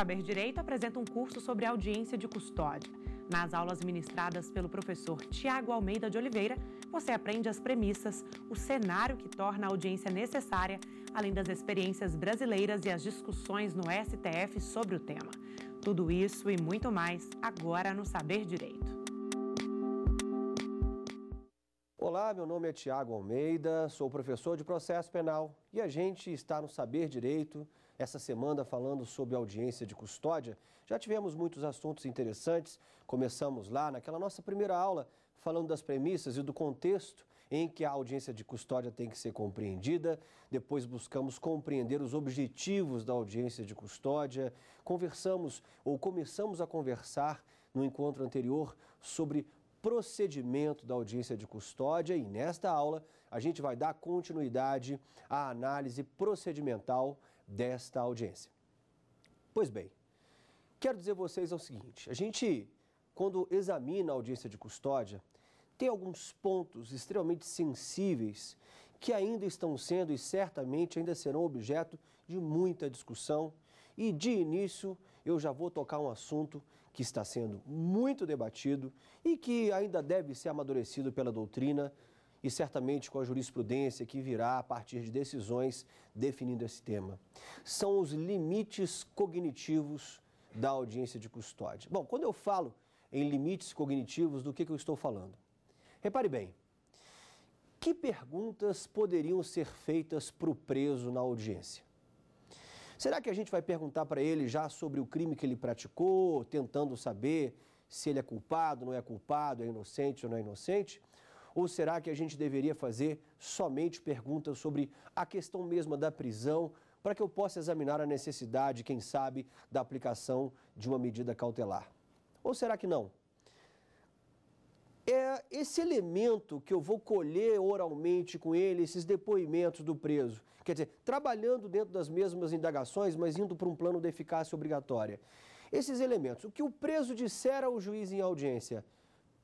Saber Direito apresenta um curso sobre audiência de custódia. Nas aulas ministradas pelo professor Tiago Almeida de Oliveira, você aprende as premissas, o cenário que torna a audiência necessária, além das experiências brasileiras e as discussões no STF sobre o tema. Tudo isso e muito mais agora no Saber Direito. Olá, meu nome é Tiago Almeida, sou professor de processo penal e a gente está no Saber Direito essa semana falando sobre audiência de custódia. Já tivemos muitos assuntos interessantes. Começamos lá naquela nossa primeira aula falando das premissas e do contexto em que a audiência de custódia tem que ser compreendida. Depois buscamos compreender os objetivos da audiência de custódia. Conversamos ou começamos a conversar no encontro anterior sobre procedimento da audiência de custódia e nesta aula a gente vai dar continuidade à análise procedimental desta audiência. Pois bem, quero dizer a vocês o seguinte: a gente, quando examina a audiência de custódia, tem alguns pontos extremamente sensíveis que ainda estão sendo e certamente ainda serão objeto de muita discussão. E de início, eu já vou tocar um assunto que está sendo muito debatido e que ainda deve ser amadurecido pela doutrina, e certamente com a jurisprudência que virá a partir de decisões definindo esse tema. São os limites cognitivos da audiência de custódia. Bom, quando eu falo em limites cognitivos, do que, que eu estou falando? Repare bem, que perguntas poderiam ser feitas para o preso na audiência? Será que a gente vai perguntar para ele já sobre o crime que ele praticou, tentando saber se ele é culpado, não é culpado, é inocente ou não é inocente? Ou será que a gente deveria fazer somente perguntas sobre a questão mesma da prisão, para que eu possa examinar a necessidade, quem sabe, da aplicação de uma medida cautelar? Ou será que não? É esse elemento que eu vou colher oralmente com ele, esses depoimentos do preso, quer dizer, trabalhando dentro das mesmas indagações, mas indo para um plano de eficácia obrigatória. Esses elementos, o que o preso disser ao juiz em audiência,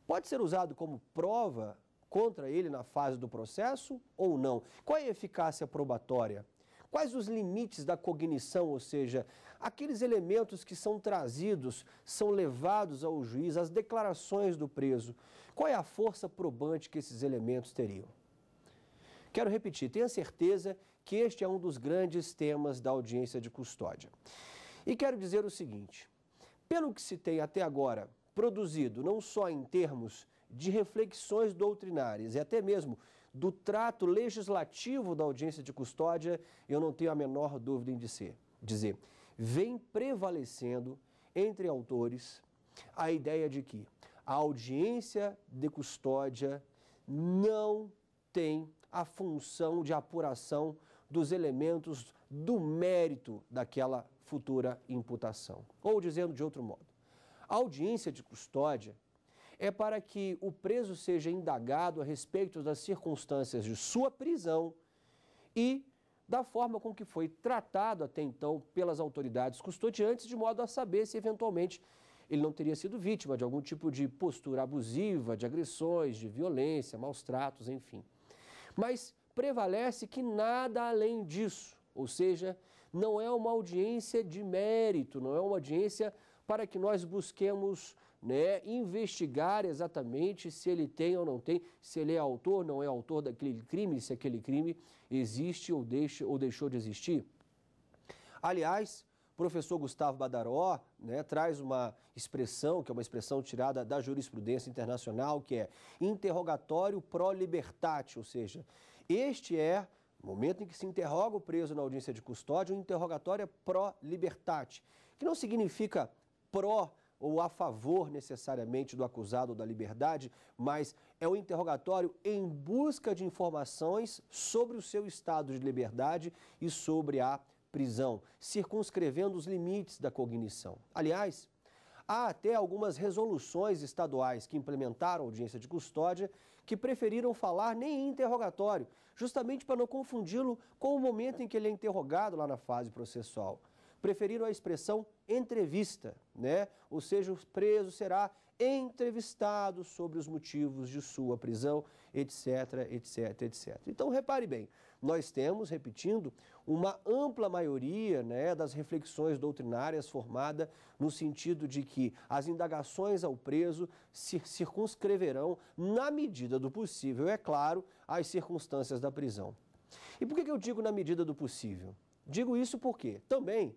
pode ser usado como prova contra ele na fase do processo ou não? Qual é a eficácia probatória? Quais os limites da cognição, ou seja, aqueles elementos que são trazidos, são levados ao juiz, as declarações do preso? Qual é a força probante que esses elementos teriam? Quero repetir, tenha certeza que este é um dos grandes temas da audiência de custódia. E quero dizer o seguinte: pelo que se tem até agora produzido, não só em termos de reflexões doutrinárias e até mesmo do trato legislativo da audiência de custódia, eu não tenho a menor dúvida em dizer, dizer vem prevalecendo entre autores a ideia de que a audiência de custódia não tem a função de apuração dos elementos do mérito daquela futura imputação. Ou dizendo de outro modo, a audiência de custódia é para que o preso seja indagado a respeito das circunstâncias de sua prisão e da forma com que foi tratado até então pelas autoridades custodiantes, de modo a saber se eventualmente ele não teria sido vítima de algum tipo de postura abusiva, de agressões, de violência, maus tratos, enfim. Mas prevalece que nada além disso, ou seja, não é uma audiência de mérito, não é uma audiência para que nós busquemos né, investigar exatamente se ele tem ou não tem, se ele é autor, ou não é autor daquele crime, se aquele crime existe ou, deixa, ou deixou de existir. Aliás, o professor Gustavo Badaró né, traz uma expressão, que é uma expressão tirada da jurisprudência internacional, que é interrogatório pro libertate, ou seja, este é o momento em que se interroga o preso na audiência de custódia, um interrogatório pro libertate, que não significa pró-libertate, ou a favor necessariamente do acusado ou da liberdade, mas é um interrogatório em busca de informações sobre o seu estado de liberdade e sobre a prisão, circunscrevendo os limites da cognição. Aliás, há até algumas resoluções estaduais que implementaram audiência de custódia que preferiram falar nem em interrogatório, justamente para não confundi-lo com o momento em que ele é interrogado lá na fase processual. Preferiram a expressão entrevista, né? Ou seja, o preso será entrevistado sobre os motivos de sua prisão, etc, etc, etc. Então, repare bem, nós temos, repetindo, uma ampla maioria né, das reflexões doutrinárias formada no sentido de que as indagações ao preso se circunscreverão, na medida do possível, é claro, às circunstâncias da prisão. E por que eu digo na medida do possível? Digo isso porque também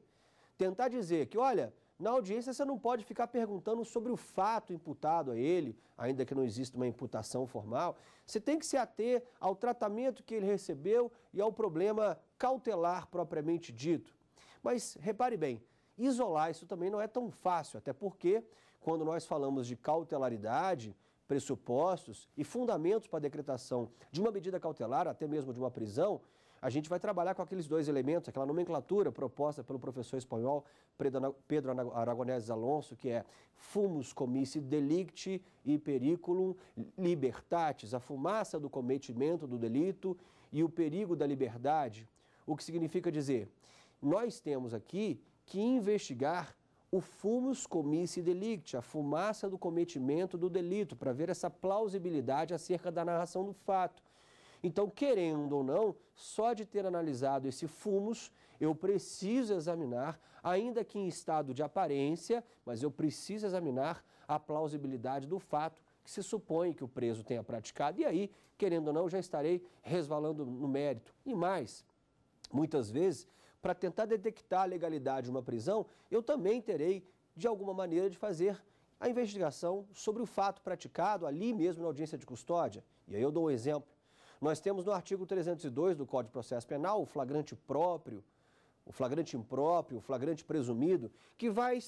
tentar dizer que, olha, na audiência você não pode ficar perguntando sobre o fato imputado a ele, ainda que não exista uma imputação formal. Você tem que se ater ao tratamento que ele recebeu e ao problema cautelar propriamente dito. Mas repare bem, isolar isso também não é tão fácil, até porque quando nós falamos de cautelaridade, pressupostos e fundamentos para a decretação de uma medida cautelar, até mesmo de uma prisão, a gente vai trabalhar com aqueles dois elementos, aquela nomenclatura proposta pelo professor espanhol Pedro Aragonés Alonso, que é fumus comissi delicti e periculum libertatis, a fumaça do cometimento do delito e o perigo da liberdade, o que significa dizer, nós temos aqui que investigar o fumus comissi delicti, a fumaça do cometimento do delito, para ver essa plausibilidade acerca da narração do fato. Então, querendo ou não, só de ter analisado esse fumus, eu preciso examinar, ainda que em estado de aparência, mas eu preciso examinar a plausibilidade do fato que se supõe que o preso tenha praticado. E aí, querendo ou não, já estarei resvalando no mérito. E mais, muitas vezes, para tentar detectar a legalidade de uma prisão, eu também terei, de alguma maneira, de fazer a investigação sobre o fato praticado ali mesmo na audiência de custódia. E aí eu dou um exemplo. Nós temos no artigo 302 do Código de Processo Penal o flagrante próprio, o flagrante impróprio, o flagrante presumido, que vai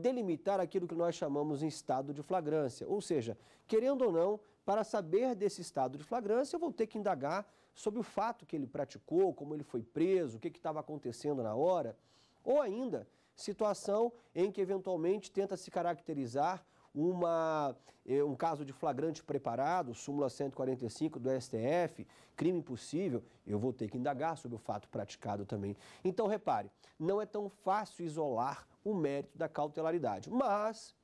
delimitar aquilo que nós chamamos em estado de flagrância. Ou seja, querendo ou não, para saber desse estado de flagrância, eu vou ter que indagar sobre o fato que ele praticou, como ele foi preso, o que estava acontecendo na hora, ou ainda situação em que eventualmente tenta se caracterizar uma, eh, um caso de flagrante preparado, súmula 145 do STF, crime impossível, eu vou ter que indagar sobre o fato praticado também. Então, repare, não é tão fácil isolar o mérito da cautelaridade, mas,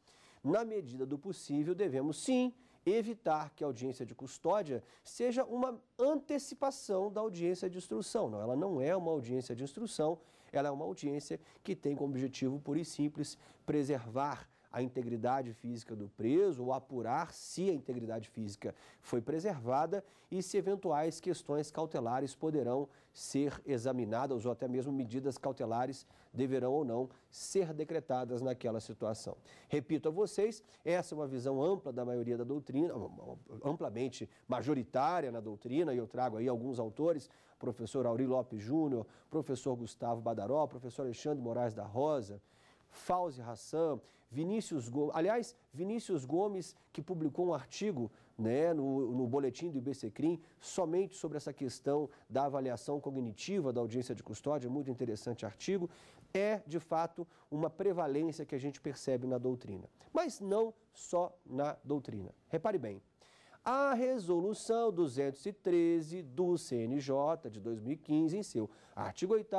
na medida do possível, devemos sim evitar que a audiência de custódia seja uma antecipação da audiência de instrução. Não, ela não é uma audiência de instrução, ela é uma audiência que tem como objetivo, pura e simples, preservar a integridade física do preso ou apurar se a integridade física foi preservada e se eventuais questões cautelares poderão ser examinadas ou até mesmo medidas cautelares deverão ou não ser decretadas naquela situação. Repito a vocês, essa é uma visão ampla da maioria da doutrina, amplamente majoritária na doutrina, e eu trago aí alguns autores, professor Auri Lopes Júnior, professor Gustavo Badaró, professor Alexandre Moraes da Rosa, Fauzi Hassan, Vinícius Gomes, aliás, Vinícius Gomes, que publicou um artigo né, no, no boletim do IBCCRIM somente sobre essa questão da avaliação cognitiva da audiência de custódia, muito interessante artigo, é de fato uma prevalência que a gente percebe na doutrina. Mas não só na doutrina. Repare bem, a resolução 213 do CNJ de 2015, em seu artigo 8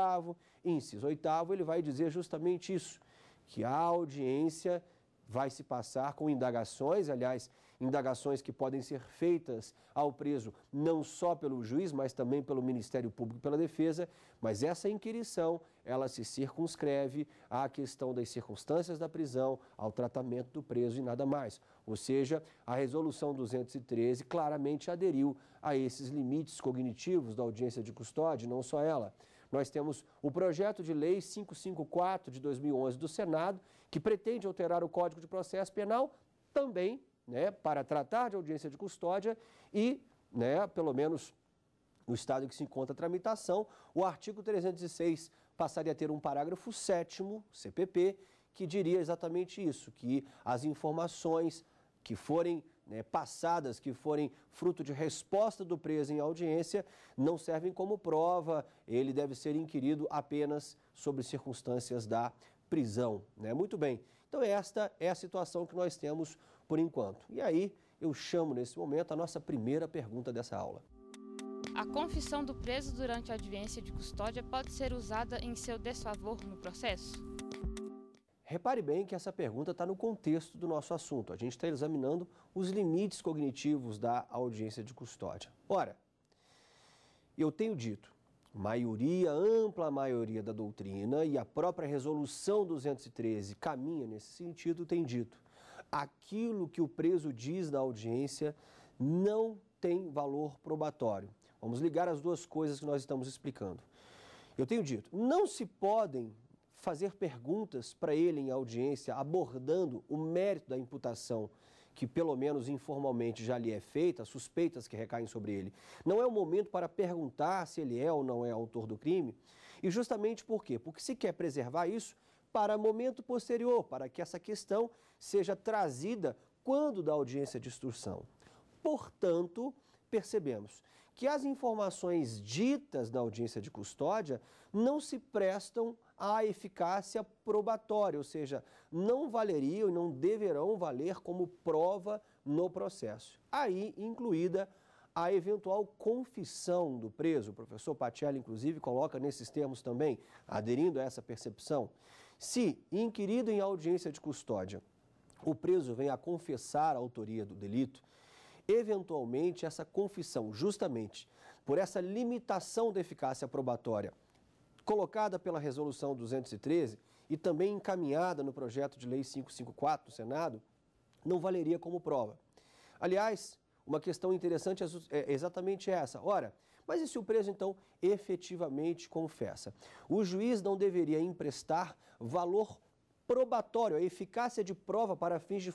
inciso 8 ele vai dizer justamente isso, que a audiência vai se passar com indagações, aliás, indagações que podem ser feitas ao preso não só pelo juiz, mas também pelo Ministério Público e pela defesa, mas essa inquirição, ela se circunscreve à questão das circunstâncias da prisão, ao tratamento do preso e nada mais. Ou seja, a resolução 213 claramente aderiu a esses limites cognitivos da audiência de custódia, não só ela. Nós temos o projeto de lei 554 de 2011 do Senado, que pretende alterar o Código de Processo Penal também, né, para tratar de audiência de custódia e, né, pelo menos no estado em que se encontra a tramitação, o artigo 306 passaria a ter um parágrafo 7 CPP, que diria exatamente isso, que as informações que forem né, passadas que forem fruto de resposta do preso em audiência não servem como prova, ele deve ser inquirido apenas sobre circunstâncias da prisão. Né? Muito bem, então esta é a situação que nós temos por enquanto. E aí eu chamo nesse momento a nossa primeira pergunta dessa aula. A confissão do preso durante a audiência de custódia pode ser usada em seu desfavor no processo? Repare bem que essa pergunta está no contexto do nosso assunto. A gente está examinando os limites cognitivos da audiência de custódia. Ora, eu tenho dito, maioria, ampla maioria da doutrina e a própria resolução 213 caminha nesse sentido, tem dito: aquilo que o preso diz na audiência não tem valor probatório. Vamos ligar as duas coisas que nós estamos explicando. Eu tenho dito, não se podem fazer perguntas para ele em audiência, abordando o mérito da imputação que, pelo menos informalmente, já lhe é feita, suspeitas que recaem sobre ele. Não é o momento para perguntar se ele é ou não é autor do crime. E justamente por quê? Porque se quer preservar isso para momento posterior, para que essa questão seja trazida quando da audiência de instrução. Portanto, percebemos que as informações ditas na audiência de custódia não se prestam à eficácia probatória, ou seja, não valeriam e não deverão valer como prova no processo. Aí incluída a eventual confissão do preso. O professor Patelli, inclusive, coloca nesses termos também, aderindo a essa percepção. Se, inquirido em audiência de custódia, o preso vem a confessar a autoria do delito, Eventualmente, essa confissão, justamente por essa limitação da eficácia probatória colocada pela Resolução 213 e também encaminhada no projeto de lei 554 do Senado, não valeria como prova. Aliás, uma questão interessante é, é exatamente essa. Ora, mas e se o preso então efetivamente confessa? O juiz não deveria emprestar valor probatório, a eficácia de prova para fins de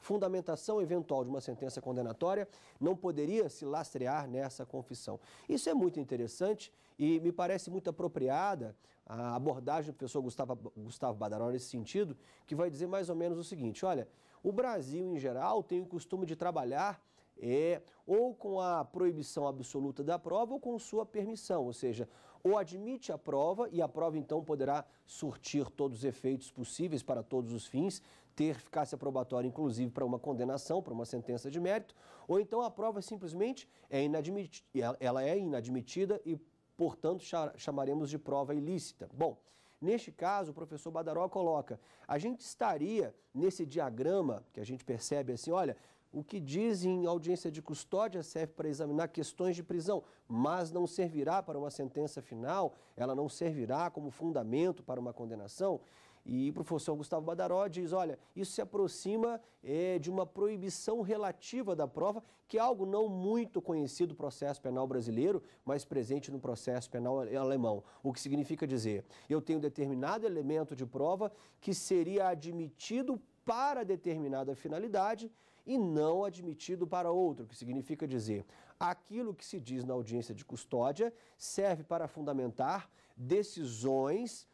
fundamentação eventual de uma sentença condenatória não poderia se lastrear nessa confissão. Isso é muito interessante e me parece muito apropriada a abordagem do professor Gustavo, Gustavo Badaró nesse sentido, que vai dizer mais ou menos o seguinte: olha, o Brasil em geral tem o costume de trabalhar é, ou com a proibição absoluta da prova ou com sua permissão, ou seja, ou admite a prova e a prova então poderá surtir todos os efeitos possíveis para todos os fins, ter eficácia probatória inclusive para uma condenação, para uma sentença de mérito, ou então a prova simplesmente é inadmitida, ela é inadmitida e, portanto, chamaremos de prova ilícita. Bom, Neste caso, o professor Badaró coloca: a gente estaria nesse diagrama que a gente percebe assim, olha, o que diz em audiência de custódia serve para examinar questões de prisão, mas não servirá para uma sentença final, ela não servirá como fundamento para uma condenação. E o professor Gustavo Badaró diz, olha, isso se aproxima é, de uma proibição relativa da prova, que é algo não muito conhecido do processo penal brasileiro, mas presente no processo penal alemão. O que significa dizer, eu tenho determinado elemento de prova que seria admitido para determinada finalidade, e não admitido para outro, que significa dizer, aquilo que se diz na audiência de custódia serve para fundamentar decisões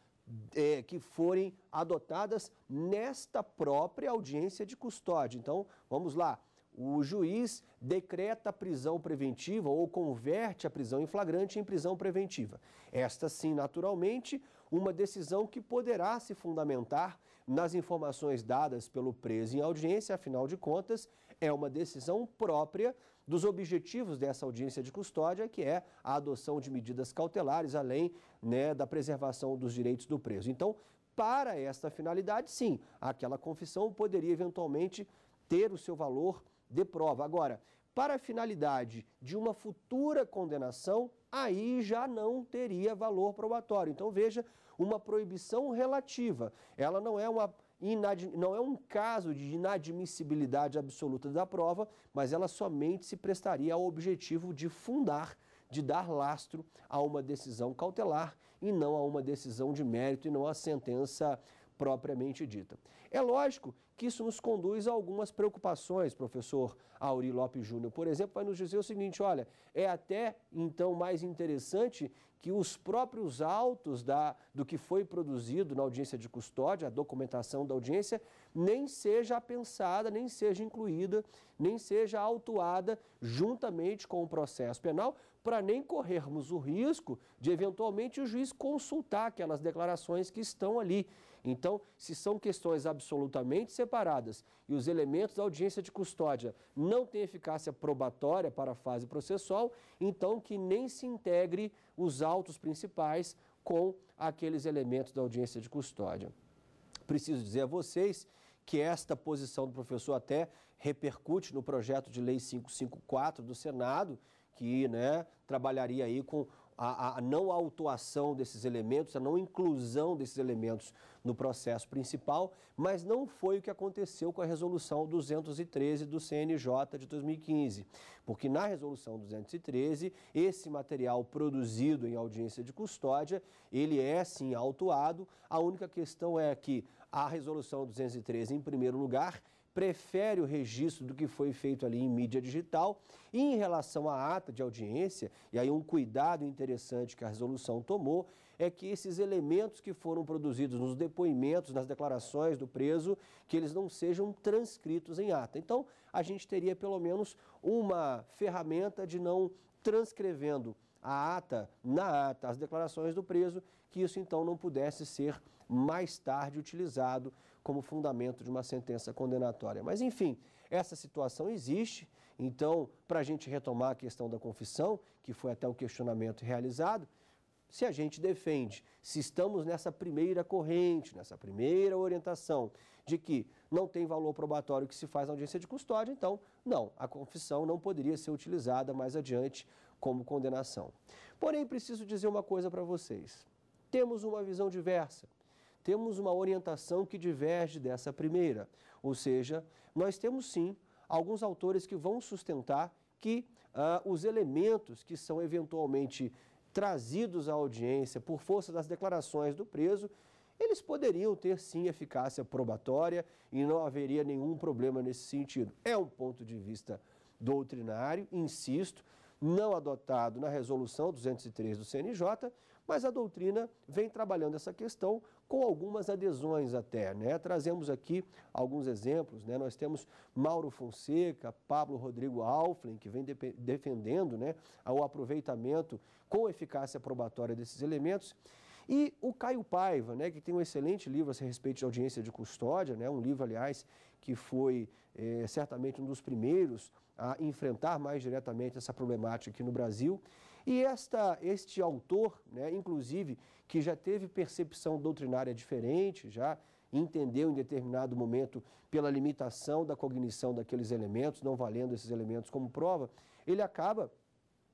é, que forem adotadas nesta própria audiência de custódia. Então, vamos lá. O juiz decreta a prisão preventiva ou converte a prisão em flagrante em prisão preventiva. Esta, sim, naturalmente, uma decisão que poderá se fundamentar nas informações dadas pelo preso em audiência, afinal de contas, é uma decisão própria dos objetivos dessa audiência de custódia, que é a adoção de medidas cautelares, além né, da preservação dos direitos do preso. Então, para esta finalidade, sim, aquela confissão poderia eventualmente ter o seu valor de prova. Agora, para a finalidade de uma futura condenação, aí já não teria valor probatório. Então, veja uma proibição relativa. Ela não é uma não é um caso de inadmissibilidade absoluta da prova, mas ela somente se prestaria ao objetivo de fundar, de dar lastro a uma decisão cautelar e não a uma decisão de mérito e não a sentença propriamente dita. É lógico que isso nos conduz a algumas preocupações, professor Auri Lopes Júnior, por exemplo, vai nos dizer o seguinte, olha, é até então mais interessante que os próprios autos da, do que foi produzido na audiência de custódia, a documentação da audiência, nem seja pensada, nem seja incluída, nem seja autuada juntamente com o processo penal, para nem corrermos o risco de eventualmente o juiz consultar aquelas declarações que estão ali então, se são questões absolutamente separadas e os elementos da audiência de custódia não têm eficácia probatória para a fase processual, então que nem se integre os autos principais com aqueles elementos da audiência de custódia. Preciso dizer a vocês que esta posição do professor até repercute no projeto de lei 554 do Senado, que né, trabalharia aí com a, a não autuação desses elementos, a não inclusão desses elementos no processo principal, mas não foi o que aconteceu com a resolução 213 do CNJ de 2015, porque na resolução 213, esse material produzido em audiência de custódia, ele é sim autuado. A única questão é que a resolução 213, em primeiro lugar, prefere o registro do que foi feito ali em mídia digital. E em relação à ata de audiência, e aí um cuidado interessante que a resolução tomou, é que esses elementos que foram produzidos nos depoimentos, nas declarações do preso, que eles não sejam transcritos em ata. Então, a gente teria pelo menos uma ferramenta de não transcrevendo a ata, na ata, as declarações do preso, que isso então não pudesse ser mais tarde utilizado como fundamento de uma sentença condenatória. Mas, enfim, essa situação existe. Então, para a gente retomar a questão da confissão, que foi até o questionamento realizado, se a gente defende, se estamos nessa primeira corrente, nessa primeira orientação de que não tem valor probatório que se faz na audiência de custódia, então, não, a confissão não poderia ser utilizada mais adiante como condenação. Porém, preciso dizer uma coisa para vocês. Temos uma visão diversa temos uma orientação que diverge dessa primeira. Ou seja, nós temos sim alguns autores que vão sustentar que ah, os elementos que são eventualmente trazidos à audiência por força das declarações do preso, eles poderiam ter sim eficácia probatória e não haveria nenhum problema nesse sentido. É um ponto de vista doutrinário, insisto, não adotado na resolução 203 do CNJ, mas a doutrina vem trabalhando essa questão com algumas adesões até, né? Trazemos aqui alguns exemplos, né? Nós temos Mauro Fonseca, Pablo Rodrigo Alflen, que vem defendendo, né, o aproveitamento com eficácia probatória desses elementos. E o Caio Paiva, né, que tem um excelente livro a respeito de audiência de custódia, né, um livro, aliás, que foi eh, certamente um dos primeiros a enfrentar mais diretamente essa problemática aqui no Brasil. E esta, este autor, né, inclusive, que já teve percepção doutrinária diferente, já entendeu em determinado momento pela limitação da cognição daqueles elementos, não valendo esses elementos como prova, ele acaba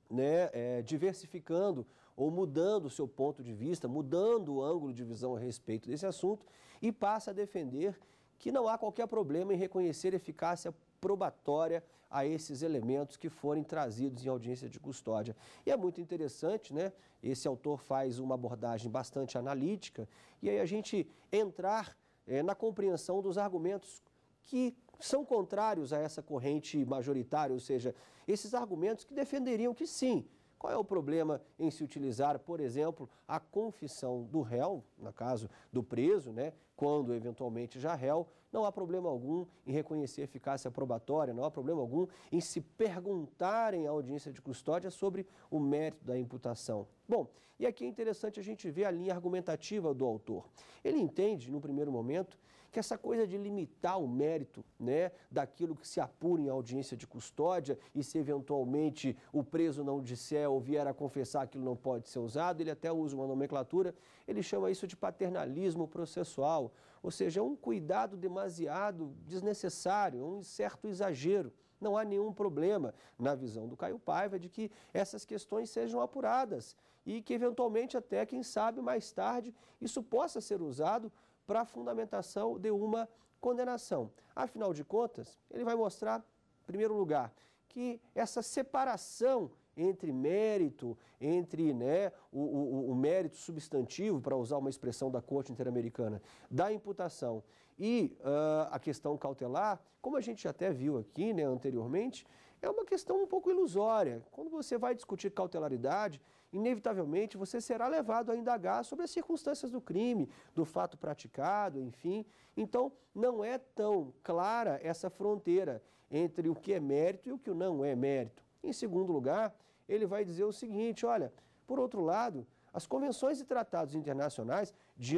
né, é, diversificando ou mudando o seu ponto de vista, mudando o ângulo de visão a respeito desse assunto e passa a defender que não há qualquer problema em reconhecer eficácia probatória a esses elementos que forem trazidos em audiência de custódia. E é muito interessante, né? Esse autor faz uma abordagem bastante analítica e aí a gente entrar é, na compreensão dos argumentos que são contrários a essa corrente majoritária, ou seja, esses argumentos que defenderiam que sim, qual é o problema em se utilizar, por exemplo, a confissão do réu, no caso do preso, né, quando eventualmente já réu? Não há problema algum em reconhecer eficácia probatória, não há problema algum em se perguntarem à audiência de custódia sobre o mérito da imputação. Bom, e aqui é interessante a gente ver a linha argumentativa do autor. Ele entende, no primeiro momento, que essa coisa de limitar o mérito né, daquilo que se apura em audiência de custódia e se eventualmente o preso não disser ou vier a confessar aquilo não pode ser usado, ele até usa uma nomenclatura, ele chama isso de paternalismo processual, ou seja, é um cuidado demasiado desnecessário, um certo exagero. Não há nenhum problema, na visão do Caio Paiva, de que essas questões sejam apuradas e que, eventualmente, até quem sabe mais tarde, isso possa ser usado para a fundamentação de uma condenação. Afinal de contas, ele vai mostrar, em primeiro lugar, que essa separação entre mérito, entre né, o, o, o, mérito substantivo, para usar uma expressão da Corte Interamericana, da imputação e uh, a questão cautelar, como a gente até viu aqui né, anteriormente, é uma questão um pouco ilusória. Quando você vai discutir cautelaridade, inevitavelmente você será levado a indagar sobre as circunstâncias do crime, do fato praticado, enfim. Então, não é tão clara essa fronteira entre o que é mérito e o que não é mérito. Em segundo lugar, ele vai dizer o seguinte: olha, por outro lado, as convenções e tratados internacionais, de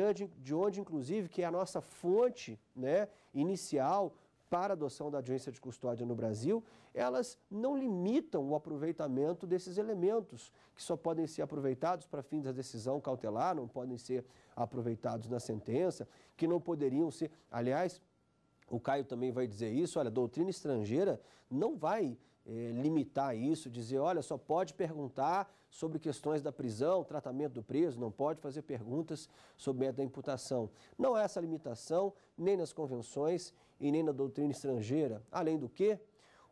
onde, inclusive, que é a nossa fonte né, inicial para adoção da audiência de custódia no Brasil, elas não limitam o aproveitamento desses elementos, que só podem ser aproveitados para fins da decisão cautelar, não podem ser aproveitados na sentença, que não poderiam ser. Aliás, o Caio também vai dizer isso: olha, a doutrina estrangeira não vai eh, limitar isso, dizer, olha, só pode perguntar sobre questões da prisão, tratamento do preso, não pode fazer perguntas sobre a da imputação. Não há é essa limitação, nem nas convenções e nem na doutrina estrangeira. Além do que,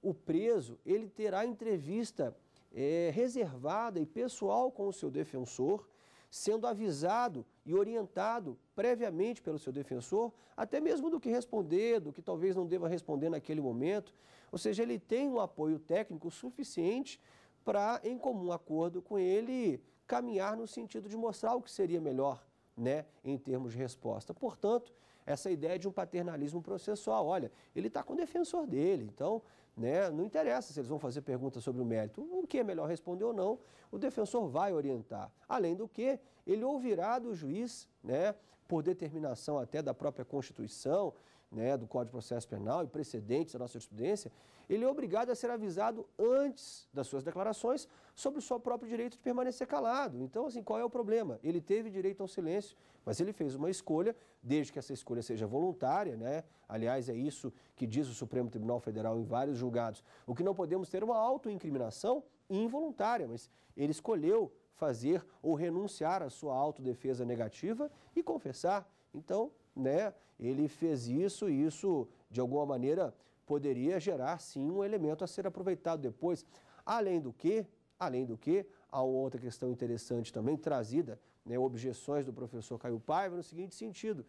o preso ele terá entrevista é, reservada e pessoal com o seu defensor, sendo avisado e orientado previamente pelo seu defensor, até mesmo do que responder, do que talvez não deva responder naquele momento. Ou seja, ele tem um apoio técnico suficiente para, em comum acordo com ele, caminhar no sentido de mostrar o que seria melhor né, em termos de resposta. Portanto, essa ideia de um paternalismo processual. Olha, ele está com o defensor dele, então né, não interessa se eles vão fazer perguntas sobre o mérito. O que é melhor responder ou não, o defensor vai orientar. Além do que, ele ouvirá do juiz, né, por determinação até da própria Constituição, né, do Código de Processo Penal e precedentes da nossa jurisprudência, ele é obrigado a ser avisado antes das suas declarações sobre o seu próprio direito de permanecer calado. Então, assim, qual é o problema? Ele teve direito ao silêncio, mas ele fez uma escolha, desde que essa escolha seja voluntária, né? Aliás, é isso que diz o Supremo Tribunal Federal em vários julgados. O que não podemos ter é uma autoincriminação involuntária, mas ele escolheu fazer ou renunciar à sua autodefesa negativa e confessar. Então, né, ele fez isso e isso, de alguma maneira, poderia gerar, sim, um elemento a ser aproveitado depois. Além do que, além do que, há outra questão interessante também trazida, né, objeções do professor Caio Paiva, no seguinte sentido,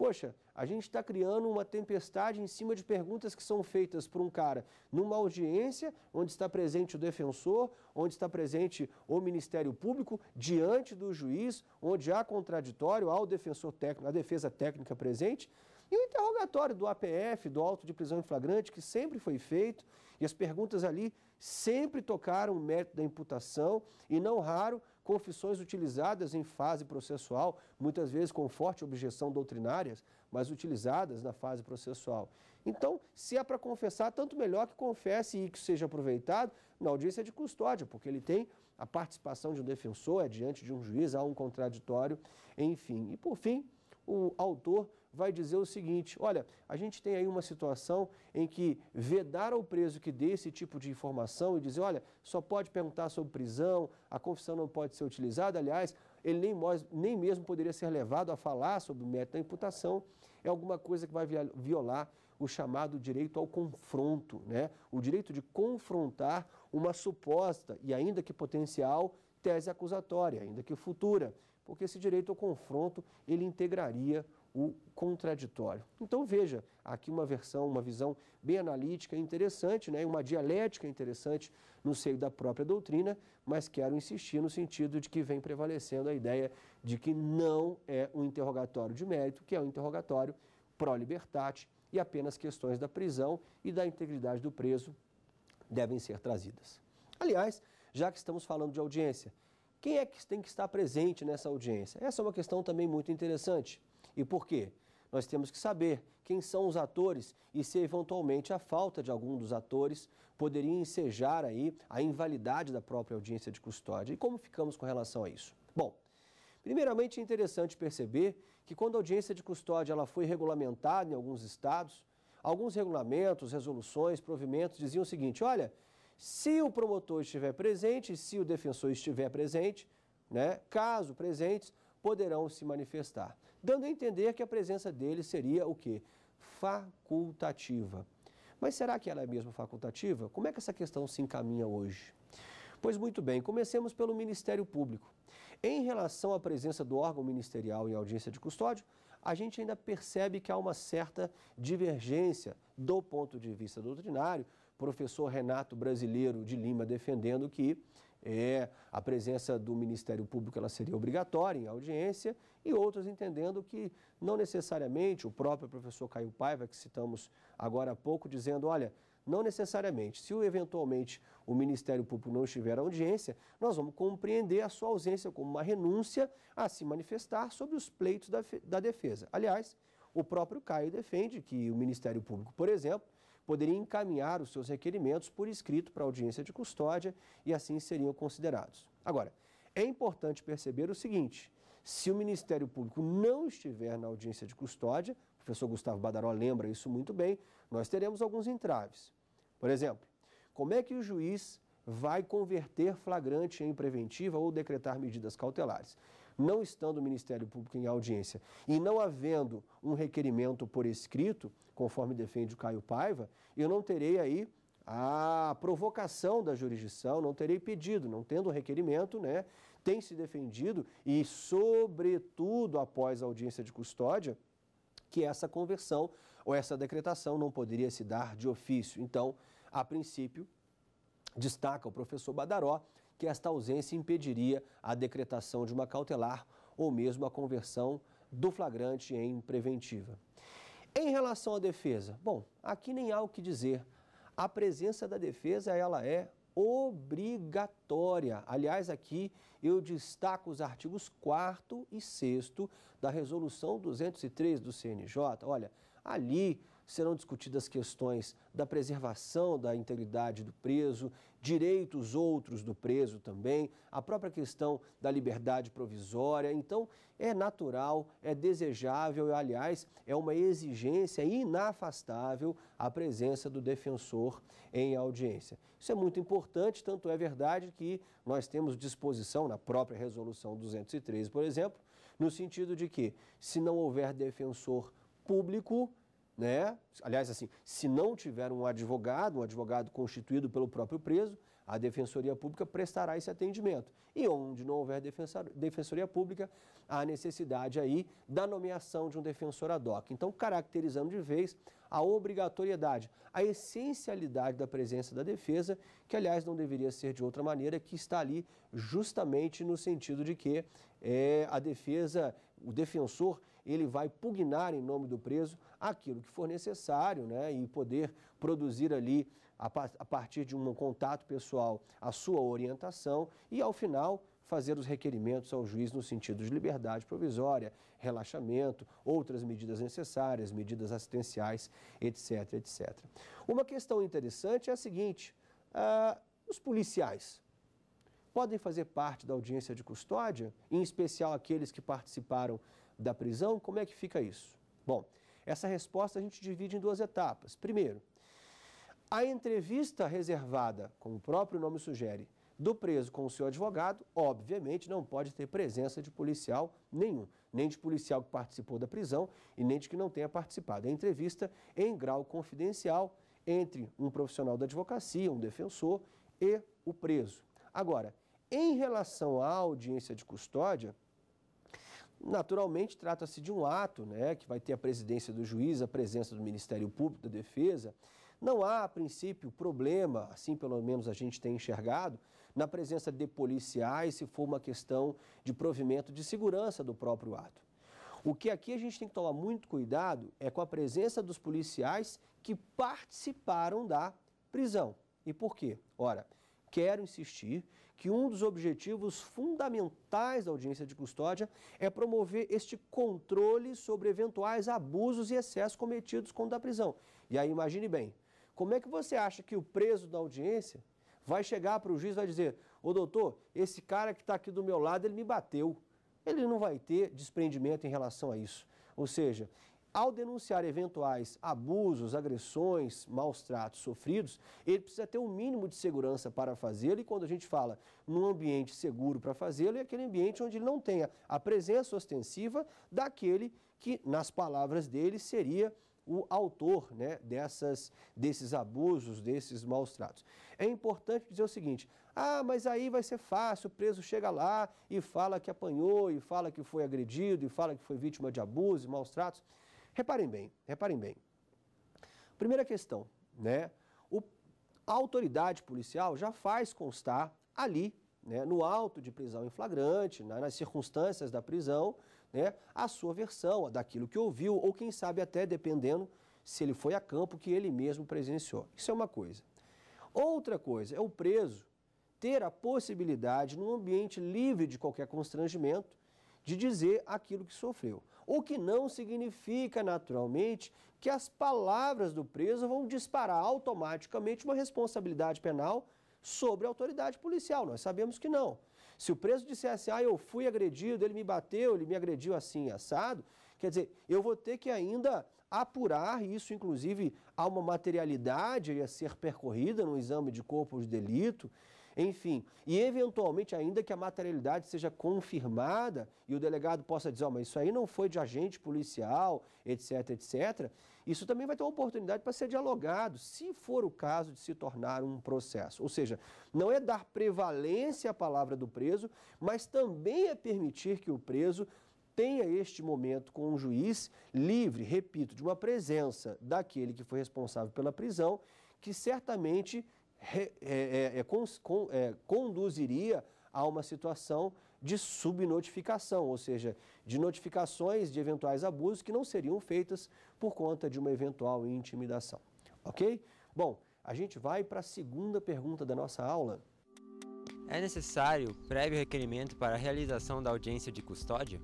Poxa, a gente está criando uma tempestade em cima de perguntas que são feitas por um cara numa audiência onde está presente o defensor, onde está presente o Ministério Público, diante do juiz, onde há contraditório, há o defensor técnico, a defesa técnica presente. E o interrogatório do APF, do auto de prisão em flagrante, que sempre foi feito, e as perguntas ali sempre tocaram o mérito da imputação, e não raro confissões utilizadas em fase processual, muitas vezes com forte objeção doutrinárias, mas utilizadas na fase processual. Então, se é para confessar, tanto melhor que confesse e que seja aproveitado na audiência de custódia, porque ele tem a participação de um defensor, é diante de um juiz, há um contraditório, enfim. E por fim, o autor vai dizer o seguinte: olha, a gente tem aí uma situação em que vedar ao preso que dê esse tipo de informação e dizer, olha, só pode perguntar sobre prisão, a confissão não pode ser utilizada, aliás, ele nem, nem mesmo poderia ser levado a falar sobre o método da imputação, é alguma coisa que vai violar o chamado direito ao confronto, né? o direito de confrontar uma suposta e ainda que potencial tese acusatória, ainda que futura, porque esse direito ao confronto ele integraria o contraditório. Então veja aqui uma versão, uma visão bem analítica interessante, né, uma dialética interessante no seio da própria doutrina, mas quero insistir no sentido de que vem prevalecendo a ideia de que não é um interrogatório de mérito, que é um interrogatório pró-libertate e apenas questões da prisão e da integridade do preso devem ser trazidas. Aliás, já que estamos falando de audiência. Quem é que tem que estar presente nessa audiência? Essa é uma questão também muito interessante. E por quê? Nós temos que saber quem são os atores e se eventualmente a falta de algum dos atores poderia ensejar aí a invalidade da própria audiência de custódia. E como ficamos com relação a isso? Bom, primeiramente é interessante perceber que quando a audiência de custódia ela foi regulamentada em alguns estados, alguns regulamentos, resoluções, provimentos diziam o seguinte: olha, se o promotor estiver presente, se o defensor estiver presente, né, caso presentes, poderão se manifestar, dando a entender que a presença dele seria o quê? Facultativa. Mas será que ela é mesmo facultativa? Como é que essa questão se encaminha hoje? Pois muito bem, comecemos pelo Ministério Público. Em relação à presença do órgão ministerial em audiência de custódio, a gente ainda percebe que há uma certa divergência do ponto de vista doutrinário professor Renato Brasileiro de Lima defendendo que é, a presença do Ministério Público ela seria obrigatória em audiência e outros entendendo que não necessariamente, o próprio professor Caio Paiva, que citamos agora há pouco, dizendo, olha, não necessariamente, se eventualmente o Ministério Público não estiver à audiência, nós vamos compreender a sua ausência como uma renúncia a se manifestar sobre os pleitos da, da defesa. Aliás, o próprio Caio defende que o Ministério Público, por exemplo, poderia encaminhar os seus requerimentos por escrito para audiência de custódia e assim seriam considerados. Agora, é importante perceber o seguinte: se o Ministério Público não estiver na audiência de custódia, o professor Gustavo Badaró lembra isso muito bem, nós teremos alguns entraves. Por exemplo, como é que o juiz vai converter flagrante em preventiva ou decretar medidas cautelares? não estando o Ministério Público em audiência e não havendo um requerimento por escrito, conforme defende o Caio Paiva, eu não terei aí a provocação da jurisdição, não terei pedido, não tendo requerimento, né? Tem se defendido e, sobretudo, após a audiência de custódia, que essa conversão ou essa decretação não poderia se dar de ofício. Então, a princípio, destaca o professor Badaró, que esta ausência impediria a decretação de uma cautelar ou mesmo a conversão do flagrante em preventiva. Em relação à defesa, bom, aqui nem há o que dizer. A presença da defesa, ela é obrigatória. Aliás, aqui eu destaco os artigos 4 e 6 da Resolução 203 do CNJ. Olha, ali serão discutidas questões da preservação da integridade do preso, direitos outros do preso também, a própria questão da liberdade provisória. Então, é natural, é desejável e, aliás, é uma exigência inafastável a presença do defensor em audiência. Isso é muito importante, tanto é verdade que nós temos disposição na própria Resolução 213, por exemplo, no sentido de que, se não houver defensor público, né? Aliás, assim, se não tiver um advogado, um advogado constituído pelo próprio preso, a Defensoria Pública prestará esse atendimento. E onde não houver Defensoria Pública, há necessidade aí da nomeação de um defensor ad hoc. Então, caracterizando de vez a obrigatoriedade, a essencialidade da presença da defesa, que aliás não deveria ser de outra maneira, que está ali justamente no sentido de que é, a defesa, o defensor, ele vai pugnar em nome do preso aquilo que for necessário, né, e poder produzir ali a partir de um contato pessoal a sua orientação e ao final fazer os requerimentos ao juiz no sentido de liberdade provisória, relaxamento, outras medidas necessárias, medidas assistenciais, etc, etc. Uma questão interessante é a seguinte, ah, os policiais podem fazer parte da audiência de custódia, em especial aqueles que participaram da prisão? Como é que fica isso? Bom, essa resposta a gente divide em duas etapas. Primeiro, a entrevista reservada, como o próprio nome sugere, do preso com o seu advogado, obviamente não pode ter presença de policial nenhum, nem de policial que participou da prisão e nem de que não tenha participado. É entrevista em grau confidencial entre um profissional da advocacia, um defensor e o preso. Agora, em relação à audiência de custódia, Naturalmente, trata-se de um ato né, que vai ter a presidência do juiz, a presença do Ministério Público, da Defesa. Não há, a princípio, problema, assim pelo menos a gente tem enxergado, na presença de policiais, se for uma questão de provimento de segurança do próprio ato. O que aqui a gente tem que tomar muito cuidado é com a presença dos policiais que participaram da prisão. E por quê? Ora, quero insistir que um dos objetivos fundamentais da audiência de custódia é promover este controle sobre eventuais abusos e excessos cometidos quando da prisão. E aí imagine bem, como é que você acha que o preso da audiência vai chegar para o juiz e vai dizer, ô doutor, esse cara que está aqui do meu lado, ele me bateu. Ele não vai ter desprendimento em relação a isso. Ou seja, ao denunciar eventuais abusos, agressões, maus tratos sofridos, ele precisa ter um mínimo de segurança para fazê-lo. E quando a gente fala num ambiente seguro para fazê-lo, é aquele ambiente onde ele não tenha a presença ostensiva daquele que, nas palavras dele, seria o autor né, dessas, desses abusos, desses maus tratos. É importante dizer o seguinte, ah, mas aí vai ser fácil, o preso chega lá e fala que apanhou, e fala que foi agredido, e fala que foi vítima de abuso e maus tratos. Reparem bem, reparem bem. Primeira questão, né? O, a autoridade policial já faz constar ali, né, no auto de prisão em flagrante, nas circunstâncias da prisão, né, a sua versão daquilo que ouviu, ou quem sabe até, dependendo, se ele foi a campo, que ele mesmo presenciou. Isso é uma coisa. Outra coisa é o preso ter a possibilidade, num ambiente livre de qualquer constrangimento, de dizer aquilo que sofreu. O que não significa, naturalmente, que as palavras do preso vão disparar automaticamente uma responsabilidade penal sobre a autoridade policial. Nós sabemos que não. Se o preso dissesse, ah, eu fui agredido, ele me bateu, ele me agrediu assim, assado, quer dizer, eu vou ter que ainda apurar isso, inclusive, há uma materialidade a ser percorrida no exame de corpo de delito. Enfim, e eventualmente, ainda que a materialidade seja confirmada e o delegado possa dizer, oh, mas isso aí não foi de agente policial, etc, etc, isso também vai ter uma oportunidade para ser dialogado, se for o caso de se tornar um processo. Ou seja, não é dar prevalência à palavra do preso, mas também é permitir que o preso tenha este momento com o juiz livre, repito, de uma presença daquele que foi responsável pela prisão, que certamente é, é, é con, é, conduziria a uma situação de subnotificação, ou seja, de notificações de eventuais abusos que não seriam feitas por conta de uma eventual intimidação. Ok? Bom, a gente vai para a segunda pergunta da nossa aula. É necessário prévio requerimento para a realização da audiência de custódia?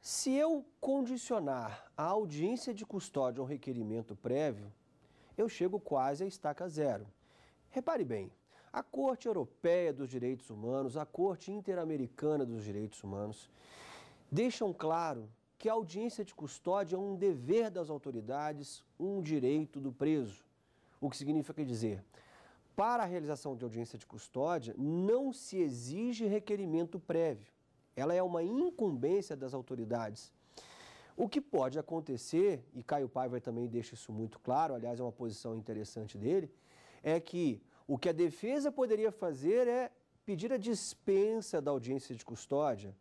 Se eu condicionar a audiência de custódia a um requerimento prévio, eu chego quase à estaca zero. Repare bem, a Corte Europeia dos Direitos Humanos, a Corte Interamericana dos Direitos Humanos, deixam claro que a audiência de custódia é um dever das autoridades, um direito do preso. O que significa dizer, para a realização de audiência de custódia, não se exige requerimento prévio. Ela é uma incumbência das autoridades. O que pode acontecer, e Caio Paiva também deixa isso muito claro, aliás, é uma posição interessante dele, é que o que a defesa poderia fazer é pedir a dispensa da audiência de custódia.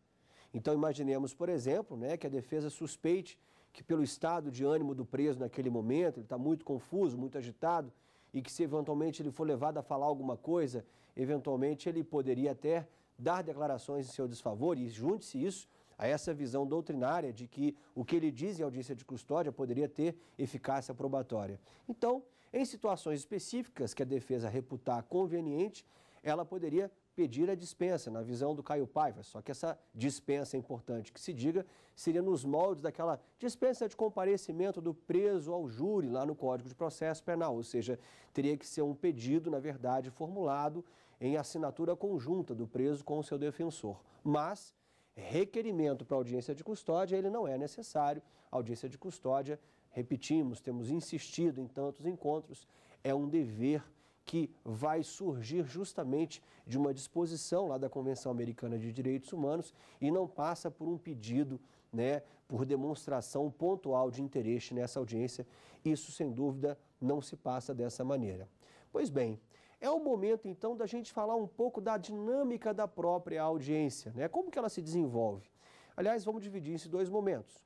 Então, imaginemos, por exemplo, né, que a defesa suspeite que, pelo estado de ânimo do preso naquele momento, ele está muito confuso, muito agitado, e que, se eventualmente ele for levado a falar alguma coisa, eventualmente ele poderia até dar declarações em seu desfavor, e junte-se isso a essa visão doutrinária de que o que ele diz em audiência de custódia poderia ter eficácia probatória. Então, em situações específicas que a defesa reputar conveniente, ela poderia pedir a dispensa, na visão do Caio Paiva. Só que essa dispensa é importante que se diga, seria nos moldes daquela dispensa de comparecimento do preso ao júri lá no Código de Processo Penal, ou seja, teria que ser um pedido, na verdade, formulado em assinatura conjunta do preso com o seu defensor. Mas requerimento para audiência de custódia, ele não é necessário. A audiência de custódia repetimos, temos insistido em tantos encontros, é um dever que vai surgir justamente de uma disposição lá da Convenção Americana de Direitos Humanos e não passa por um pedido, né, por demonstração pontual de interesse nessa audiência. Isso, sem dúvida, não se passa dessa maneira. Pois bem, é o momento então da gente falar um pouco da dinâmica da própria audiência, né? Como que ela se desenvolve? Aliás, vamos dividir isso em dois momentos.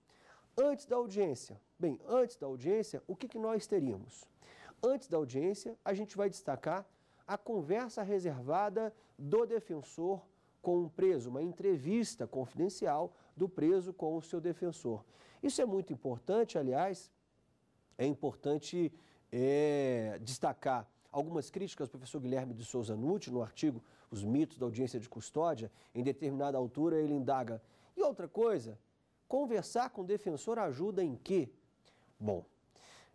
Antes da audiência. Bem, antes da audiência, o que, que nós teríamos? Antes da audiência, a gente vai destacar a conversa reservada do defensor com o preso, uma entrevista confidencial do preso com o seu defensor. Isso é muito importante, aliás, é importante é, destacar algumas críticas ao professor Guilherme de Souza Nutti, no artigo Os Mitos da Audiência de Custódia, em determinada altura ele indaga. E outra coisa, Conversar com o defensor ajuda em quê? Bom,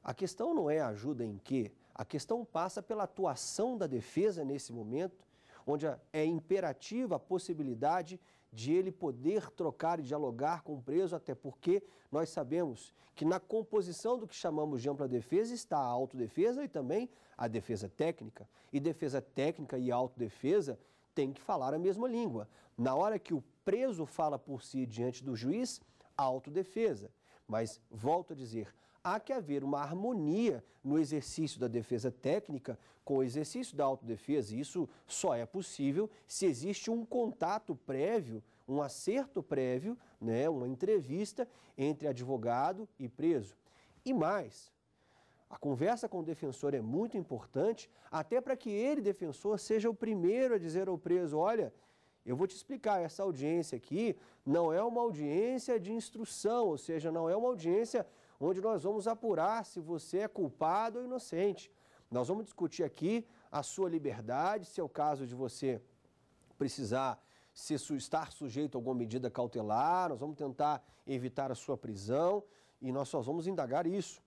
a questão não é ajuda em quê? A questão passa pela atuação da defesa nesse momento, onde é imperativa a possibilidade de ele poder trocar e dialogar com o preso, até porque nós sabemos que na composição do que chamamos de ampla defesa está a autodefesa e também a defesa técnica. E defesa técnica e autodefesa têm que falar a mesma língua. Na hora que o preso fala por si diante do juiz, autodefesa. Mas, volto a dizer, há que haver uma harmonia no exercício da defesa técnica com o exercício da autodefesa. isso só é possível se existe um contato prévio, um acerto prévio, né, uma entrevista entre advogado e preso. E mais, a conversa com o defensor é muito importante, até para que ele, defensor, seja o primeiro a dizer ao preso: olha, eu vou te explicar, essa audiência aqui não é uma audiência de instrução, ou seja, não é uma audiência onde nós vamos apurar se você é culpado ou inocente. Nós vamos discutir aqui a sua liberdade, se é o caso de você precisar se estar sujeito a alguma medida cautelar, nós vamos tentar evitar a sua prisão e nós só vamos indagar isso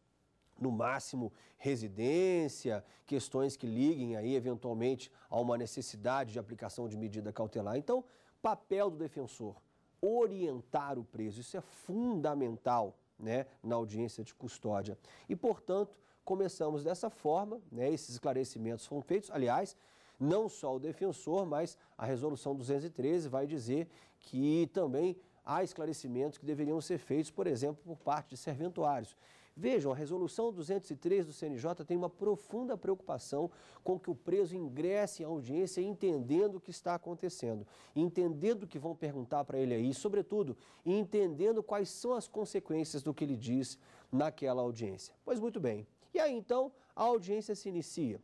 no máximo residência, questões que liguem aí eventualmente a uma necessidade de aplicação de medida cautelar. Então, papel do defensor, orientar o preso, isso é fundamental, né, na audiência de custódia. E, portanto, começamos dessa forma, né, esses esclarecimentos foram feitos. Aliás, não só o defensor, mas a resolução 213 vai dizer que também há esclarecimentos que deveriam ser feitos, por exemplo, por parte de serventuários. Vejam, a resolução 203 do CNJ tem uma profunda preocupação com que o preso ingresse à audiência entendendo o que está acontecendo, entendendo o que vão perguntar para ele aí, e, sobretudo, entendendo quais são as consequências do que ele diz naquela audiência. Pois muito bem. E aí então a audiência se inicia.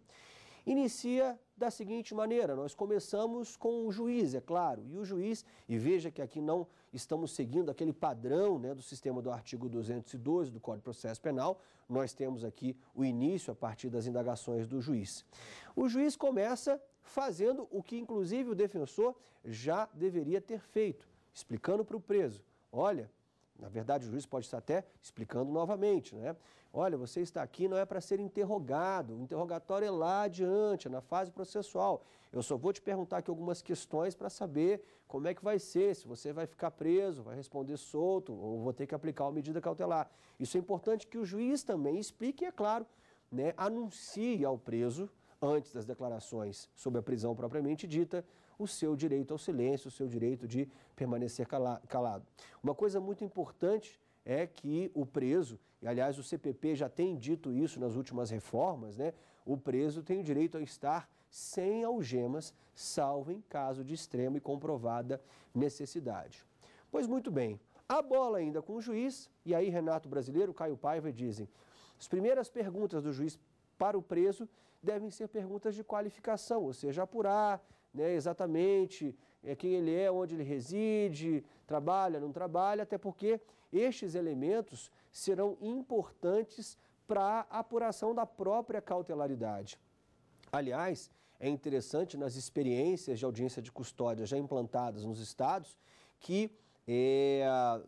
Inicia da seguinte maneira: nós começamos com o juiz, é claro, e o juiz, e veja que aqui não estamos seguindo aquele padrão né, do sistema do artigo 212 do Código de Processo Penal, nós temos aqui o início a partir das indagações do juiz. O juiz começa fazendo o que, inclusive, o defensor já deveria ter feito, explicando para o preso: olha, na verdade, o juiz pode estar até explicando novamente, né? Olha, você está aqui não é para ser interrogado, o interrogatório é lá adiante, é na fase processual. Eu só vou te perguntar aqui algumas questões para saber como é que vai ser, se você vai ficar preso, vai responder solto, ou vou ter que aplicar uma medida cautelar. Isso é importante que o juiz também explique, e é claro, né, anuncie ao preso, antes das declarações sobre a prisão propriamente dita, o seu direito ao silêncio, o seu direito de permanecer calado. Uma coisa muito importante é que o preso, e aliás o CPP já tem dito isso nas últimas reformas, né? O preso tem o direito a estar sem algemas, salvo em caso de extrema e comprovada necessidade. Pois muito bem, a bola ainda com o juiz, e aí Renato Brasileiro, Caio Paiva dizem: as primeiras perguntas do juiz para o preso devem ser perguntas de qualificação, ou seja, apurar né, exatamente é, quem ele é, onde ele reside, trabalha, não trabalha, até porque estes elementos serão importantes para a apuração da própria cautelaridade. Aliás, é interessante nas experiências de audiência de custódia já implantadas nos estados que é,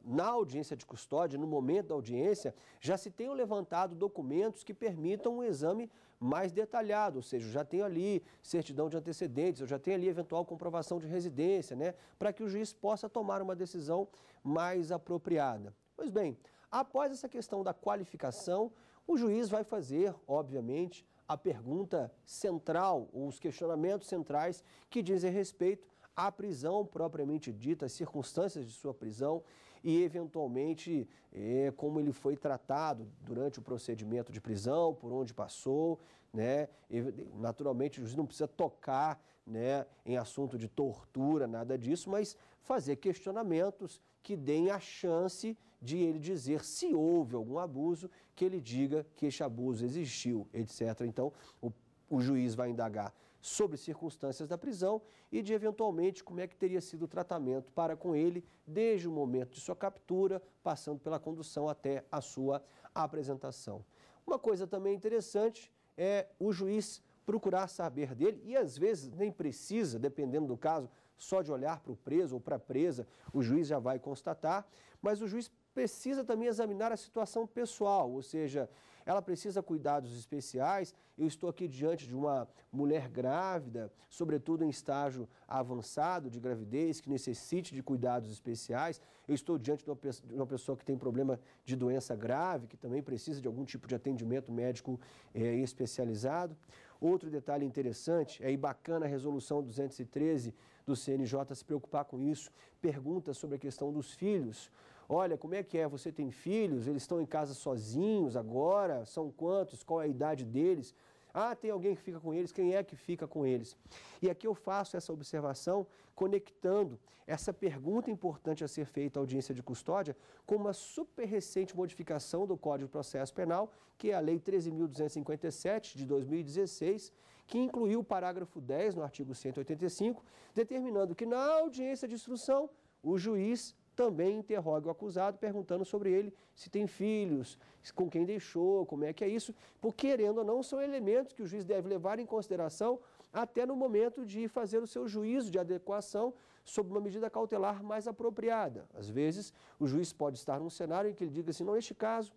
na audiência de custódia, no momento da audiência, já se tenham levantado documentos que permitam o um exame mais detalhado, ou seja, eu já tenho ali certidão de antecedentes, eu já tenho ali eventual comprovação de residência, né, para que o juiz possa tomar uma decisão mais apropriada. Pois bem, após essa questão da qualificação, o juiz vai fazer, obviamente, a pergunta central, os questionamentos centrais que dizem respeito à prisão propriamente dita, as circunstâncias de sua prisão e, eventualmente, é, como ele foi tratado durante o procedimento de prisão, por onde passou. Né? E, naturalmente, o juiz não precisa tocar né, em assunto de tortura, nada disso, mas fazer questionamentos que deem a chance de ele dizer se houve algum abuso, que ele diga que este abuso existiu, etc. Então, o, o juiz vai indagar sobre circunstâncias da prisão e de eventualmente como é que teria sido o tratamento para com ele desde o momento de sua captura, passando pela condução até a sua apresentação. Uma coisa também interessante é o juiz procurar saber dele e às vezes nem precisa, dependendo do caso, só de olhar para o preso ou para a presa, o juiz já vai constatar, mas o juiz precisa também examinar a situação pessoal, ou seja, ela precisa cuidados especiais. Eu estou aqui diante de uma mulher grávida, sobretudo em estágio avançado de gravidez, que necessite de cuidados especiais. Eu estou diante de uma pessoa que tem problema de doença grave, que também precisa de algum tipo de atendimento médico é, especializado. Outro detalhe interessante, é bacana a resolução 213 do CNJ se preocupar com isso, pergunta sobre a questão dos filhos. Olha, como é que é? Você tem filhos? Eles estão em casa sozinhos agora? São quantos? Qual é a idade deles? Ah, tem alguém que fica com eles? Quem é que fica com eles? E aqui eu faço essa observação conectando essa pergunta importante a ser feita à audiência de custódia com uma super recente modificação do Código de Processo Penal, que é a Lei 13.257 de 2016, que incluiu o parágrafo 10 no artigo 185, determinando que na audiência de instrução o juiz também interroga o acusado, perguntando sobre ele se tem filhos, com quem deixou, como é que é isso, porque, querendo ou não, são elementos que o juiz deve levar em consideração até no momento de fazer o seu juízo de adequação sobre uma medida cautelar mais apropriada. Às vezes, o juiz pode estar num cenário em que ele diga assim: não, neste caso,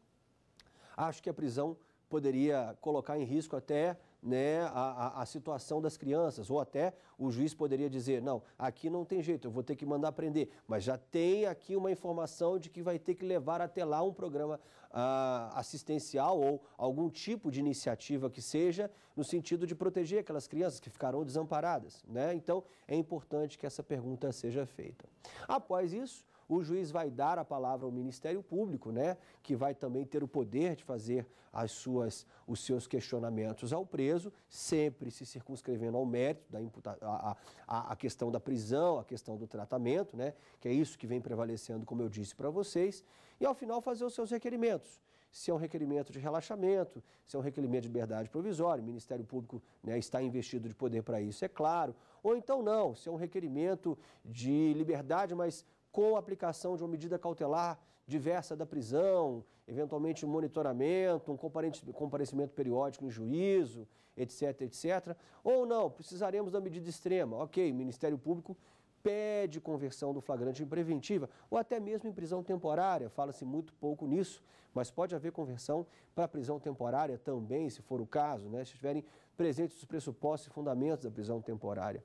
acho que a prisão poderia colocar em risco até né, a, a, situação das crianças, ou até o juiz poderia dizer, não, aqui não tem jeito, eu vou ter que mandar prender, mas já tem aqui uma informação de que vai ter que levar até lá um programa ah, assistencial ou algum tipo de iniciativa que seja no sentido de proteger aquelas crianças que ficarão desamparadas, né? Então, é importante que essa pergunta seja feita. Após isso, o juiz vai dar a palavra ao Ministério Público, né, que vai também ter o poder de fazer as suas, os seus questionamentos ao preso, sempre se circunscrevendo ao mérito da imputa, a, a, a questão da prisão, a questão do tratamento, né, que é isso que vem prevalecendo, como eu disse para vocês, e ao final fazer os seus requerimentos se é um requerimento de relaxamento, se é um requerimento de liberdade provisória, o Ministério Público né, está investido de poder para isso, é claro, ou então não, se é um requerimento de liberdade, mas com a aplicação de uma medida cautelar diversa da prisão, eventualmente um monitoramento, um comparecimento periódico em juízo, etc, etc. Ou não, precisaremos da medida extrema. Ok, o Ministério Público pede conversão do flagrante em preventiva ou até mesmo em prisão temporária. Fala-se muito pouco nisso, mas pode haver conversão para prisão temporária também, se for o caso, né? se estiverem presentes os pressupostos e fundamentos da prisão temporária.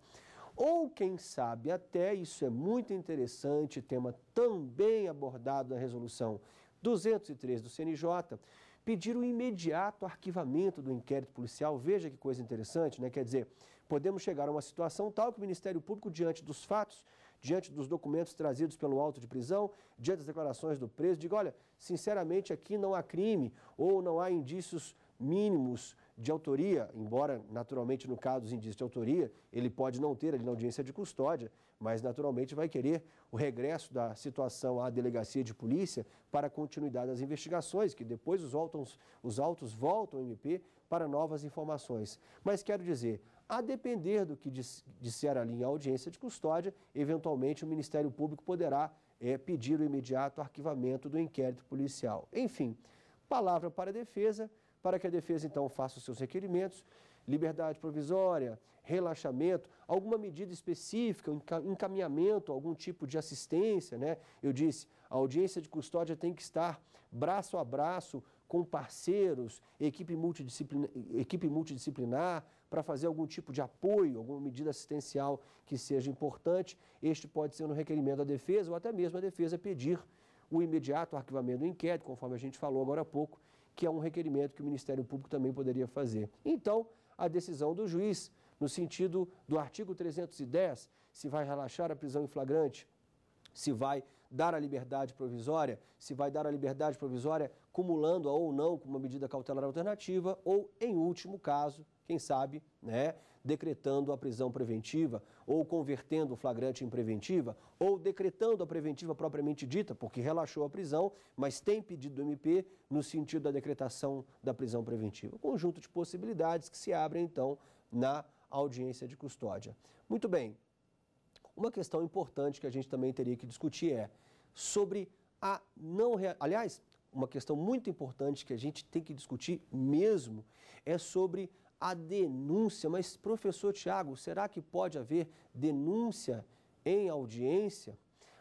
Ou, quem sabe, até, isso é muito interessante, tema também abordado na resolução 203 do CNJ, pedir o imediato arquivamento do inquérito policial. Veja que coisa interessante, né? Quer dizer, podemos chegar a uma situação tal que o Ministério Público, diante dos fatos, diante dos documentos trazidos pelo auto de prisão, diante das declarações do preso, diga: olha, sinceramente, aqui não há crime ou não há indícios mínimos de autoria, embora naturalmente no caso dos indícios de autoria, ele pode não ter ali na audiência de custódia, mas naturalmente vai querer o regresso da situação à delegacia de polícia para a continuidade das investigações, que depois os autos, os autos voltam ao MP para novas informações. Mas quero dizer, a depender do que disser ali em audiência de custódia, eventualmente o Ministério Público poderá é, pedir o imediato arquivamento do inquérito policial. Enfim, palavra para a defesa para que a defesa então faça os seus requerimentos, liberdade provisória, relaxamento, alguma medida específica, encaminhamento, algum tipo de assistência, né? Eu disse, a audiência de custódia tem que estar braço a braço com parceiros, equipe multidisciplinar, equipe multidisciplinar para fazer algum tipo de apoio, alguma medida assistencial que seja importante. Este pode ser no requerimento da defesa ou até mesmo a defesa pedir o imediato arquivamento do inquérito, conforme a gente falou agora há pouco, que é um requerimento que o Ministério Público também poderia fazer. Então, a decisão do juiz, no sentido do artigo 310, se vai relaxar a prisão em flagrante, se vai dar a liberdade provisória, se vai dar a liberdade provisória cumulando-a ou não com uma medida cautelar alternativa, ou, em último caso, quem sabe, né, decretando a prisão preventiva ou convertendo o flagrante em preventiva ou decretando a preventiva propriamente dita, porque relaxou a prisão, mas tem pedido do MP no sentido da decretação da prisão preventiva. Um conjunto de possibilidades que se abrem, então, na audiência de custódia. Muito bem. Uma questão importante que a gente também teria que discutir é sobre a não. Aliás, uma questão muito importante que a gente tem que discutir mesmo é sobre a denúncia. Mas, professor Tiago, será que pode haver denúncia em audiência?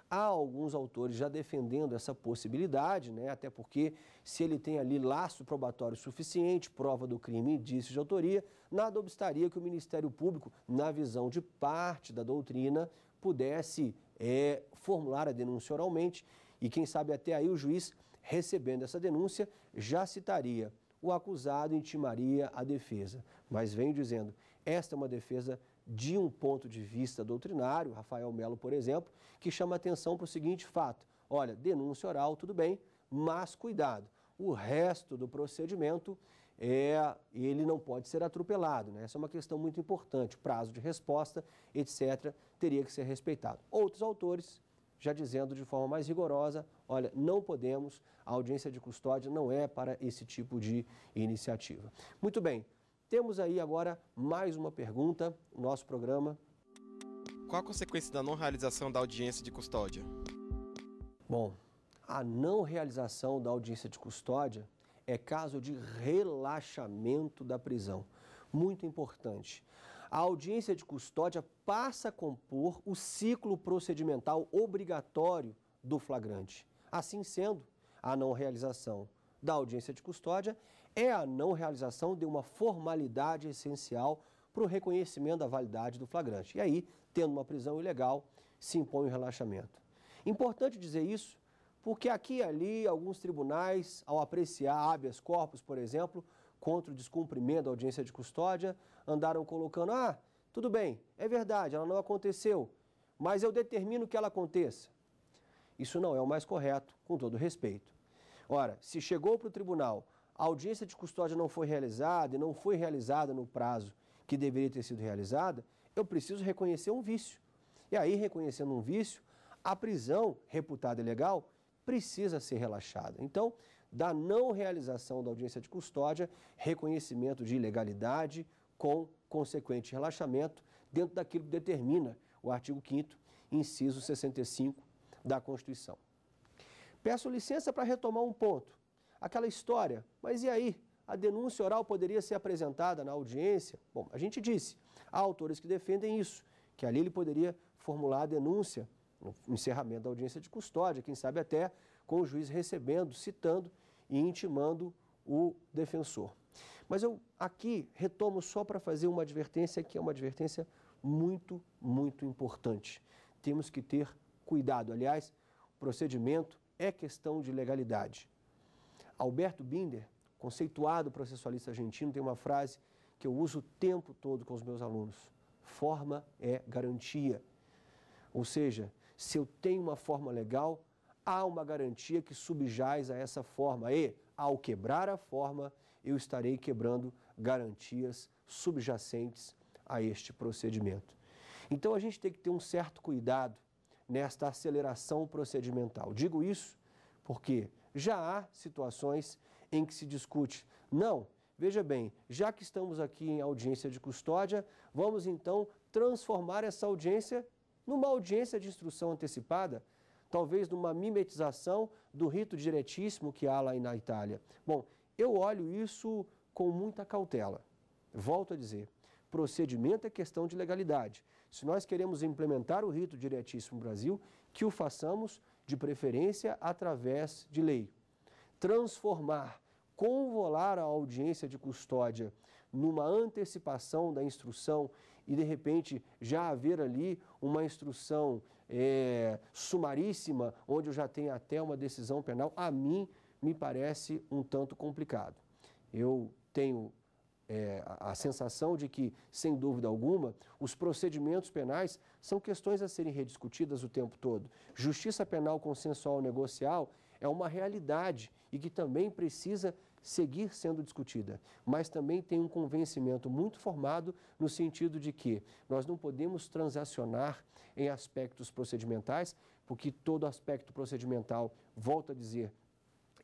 Há alguns autores já defendendo essa possibilidade, né? até porque se ele tem ali laço probatório suficiente, prova do crime e indício de autoria, nada obstaria que o Ministério Público, na visão de parte da doutrina, pudesse é, formular a denúncia oralmente e, quem sabe, até aí o juiz, recebendo essa denúncia, já citaria o acusado intimaria a defesa. Mas venho dizendo, esta é uma defesa de um ponto de vista doutrinário, Rafael Melo, por exemplo, que chama atenção para o seguinte fato. Olha, denúncia oral, tudo bem, mas cuidado. O resto do procedimento é, ele não pode ser atropelado. Né? Essa é uma questão muito importante. prazo de resposta, etc., teria que ser respeitado. Outros autores já dizendo de forma mais rigorosa, olha, não podemos, a audiência de custódia não é para esse tipo de iniciativa. Muito bem, temos aí agora mais uma pergunta, nosso programa. Qual a consequência da não realização da audiência de custódia? Bom, a não realização da audiência de custódia é caso de relaxamento da prisão. Muito importante. A audiência de custódia passa a compor o ciclo procedimental obrigatório do flagrante. Assim sendo, a não realização da audiência de custódia é a não realização de uma formalidade essencial para o reconhecimento da validade do flagrante. E aí, tendo uma prisão ilegal, se impõe o relaxamento. Importante dizer isso porque aqui e ali alguns tribunais, ao apreciar habeas corpus, por exemplo, contra o descumprimento da audiência de custódia, andaram colocando, ah, tudo bem, é verdade, ela não aconteceu, mas eu determino que ela aconteça. Isso não é o mais correto, com todo respeito. Ora, se chegou para o tribunal, a audiência de custódia não foi realizada e não foi realizada no prazo que deveria ter sido realizada, eu preciso reconhecer um vício. E aí, reconhecendo um vício, a prisão reputada ilegal precisa ser relaxada. Então, da não realização da audiência de custódia, reconhecimento de ilegalidade, com consequente relaxamento dentro daquilo que determina o artigo 5 inciso 65 da Constituição. Peço licença para retomar um ponto. Aquela história, mas e aí? A denúncia oral poderia ser apresentada na audiência? Bom, a gente disse, há autores que defendem isso, que ali ele poderia formular a denúncia no encerramento da audiência de custódia, quem sabe até com o juiz recebendo, citando e intimando o defensor. Mas eu aqui retomo só para fazer uma advertência que é uma advertência muito, muito importante. Temos que ter cuidado. Aliás, o procedimento é questão de legalidade. Alberto Binder, conceituado processualista argentino, tem uma frase que eu uso o tempo todo com os meus alunos: forma é garantia. Ou seja, se eu tenho uma forma legal, há uma garantia que subjaz a essa forma. E, ao quebrar a forma, eu estarei quebrando garantias subjacentes a este procedimento. Então a gente tem que ter um certo cuidado nesta aceleração procedimental. Digo isso porque já há situações em que se discute, não, veja bem, já que estamos aqui em audiência de custódia, vamos então transformar essa audiência numa audiência de instrução antecipada, talvez numa mimetização do rito diretíssimo que há lá na Itália. Bom, eu olho isso com muita cautela. Volto a dizer, procedimento é questão de legalidade. Se nós queremos implementar o rito diretíssimo no Brasil, que o façamos de preferência através de lei. Transformar, convolar a audiência de custódia numa antecipação da instrução e, de repente, já haver ali uma instrução é, sumaríssima, onde eu já tenho até uma decisão penal, a mim me parece um tanto complicado. Eu tenho é, a, sensação de que, sem dúvida alguma, os procedimentos penais são questões a serem rediscutidas o tempo todo. Justiça penal consensual negocial é uma realidade e que também precisa seguir sendo discutida, mas também tem um convencimento muito formado no sentido de que nós não podemos transacionar em aspectos procedimentais, porque todo aspecto procedimental, volto a dizer,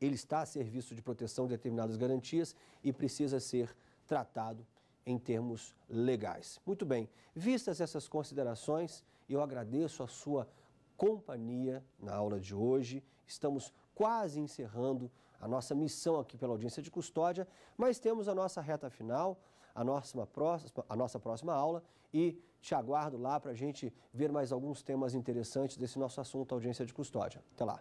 ele está a serviço de proteção de determinadas garantias e precisa ser tratado em termos legais. Muito bem, vistas essas considerações, eu agradeço a sua companhia na aula de hoje. Estamos quase encerrando a nossa missão aqui pela audiência de custódia, mas temos a nossa reta final, a nossa próxima, a nossa próxima aula e te aguardo lá para a gente ver mais alguns temas interessantes desse nosso assunto audiência de custódia. Até lá!